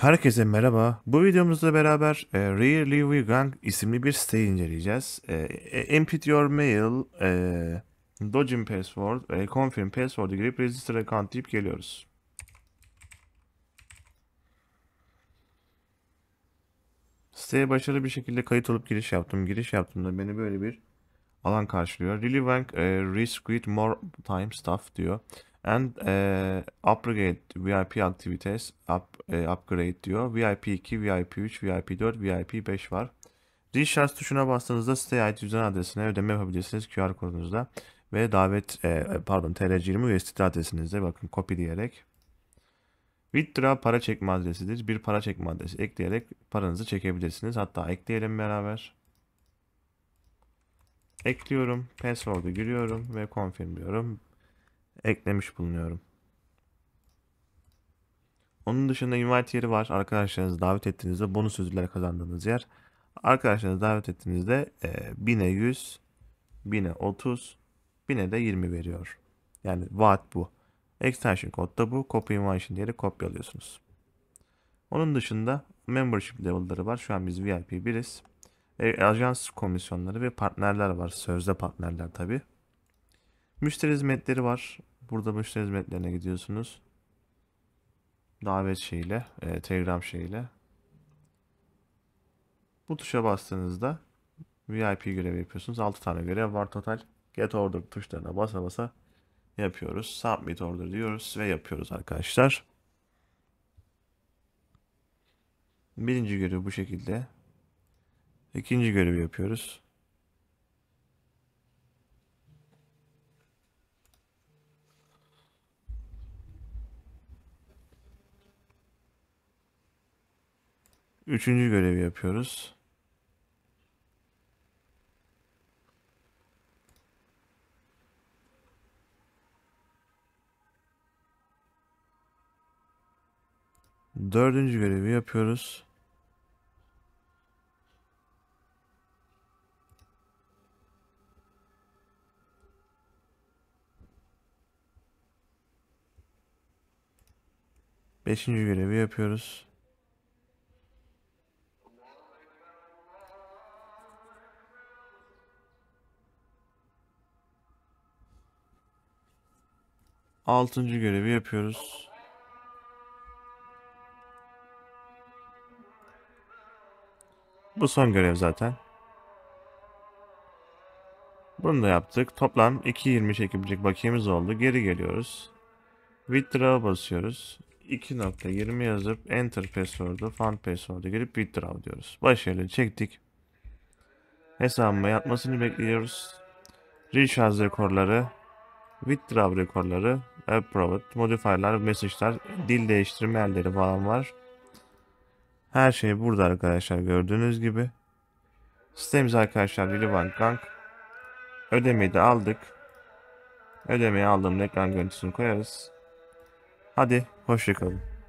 Herkese merhaba. Bu videomuzda beraber e, Rear Lewy Gang isimli bir siteyi inceleyeceğiz. E, e input your mail, e, login password, e, confirm password'u girip register account deyip geliyoruz. Siteye başarılı bir şekilde kayıt olup giriş yaptım. Giriş yaptığımda beni böyle bir alan karşılıyor. Really bank e, risk more time stuff diyor. And e, abrogate VIP activities up e, upgrade diyor. VIP 2, VIP 3, VIP 4, VIP 5 var. Recharge tuşuna bastığınızda siteye ait cüzdan adresine ödeme yapabilirsiniz QR kodunuzda ve davet e, e pardon TR20 USDT adresinizde bakın kopyalayerek Withdraw para çekme adresidir. Bir para çekme adresi ekleyerek paranızı çekebilirsiniz. Hatta ekleyelim beraber. Ekliyorum. Password'u giriyorum ve confirm diyorum. Eklemiş bulunuyorum. Onun dışında invite yeri var. Arkadaşlarınızı davet ettiğinizde bonus ödüller kazandığınız yer. Arkadaşlarınızı davet ettiğinizde e, 1000'e 100, 1000'e 30, 1000'e de 20 veriyor. Yani vaat bu. Extension kod da bu. Copy invitation diyerek kopyalıyorsunuz. Onun dışında membership level'ları var. Şu an biz VIP 1'iz. E, ajans komisyonları ve partnerler var. Sözde partnerler tabi. Müşteri hizmetleri var. Burada müşteri hizmetlerine gidiyorsunuz davet şeyiyle, e, Telegram şeyiyle. Bu tuşa bastığınızda VIP görevi yapıyorsunuz. 6 tane görev var total. Get order tuşlarına basa basa yapıyoruz. Submit order diyoruz ve yapıyoruz arkadaşlar. Birinci görevi bu şekilde. İkinci görevi yapıyoruz. Üçüncü görevi yapıyoruz. Dördüncü görevi yapıyoruz. Beşinci görevi yapıyoruz. Altıncı görevi yapıyoruz. Bu son görev zaten. Bunu da yaptık. Toplam 2.20 çekimcilik bakiyemiz oldu. Geri geliyoruz. Withdraw basıyoruz. 2.20 yazıp enter password'u, fund password'u girip withdraw diyoruz. Başarılı çektik. Hesabıma yatmasını bekliyoruz. Recharge rekorları Withdraw rekorları, approved, modifier'lar, mesajlar, dil değiştirme elleri falan var. Her şey burada arkadaşlar gördüğünüz gibi. Sitemiz arkadaşlar Relevant Bank. Ödemeyi de aldık. Ödemeyi aldığımda ekran görüntüsünü koyarız. Hadi hoşçakalın.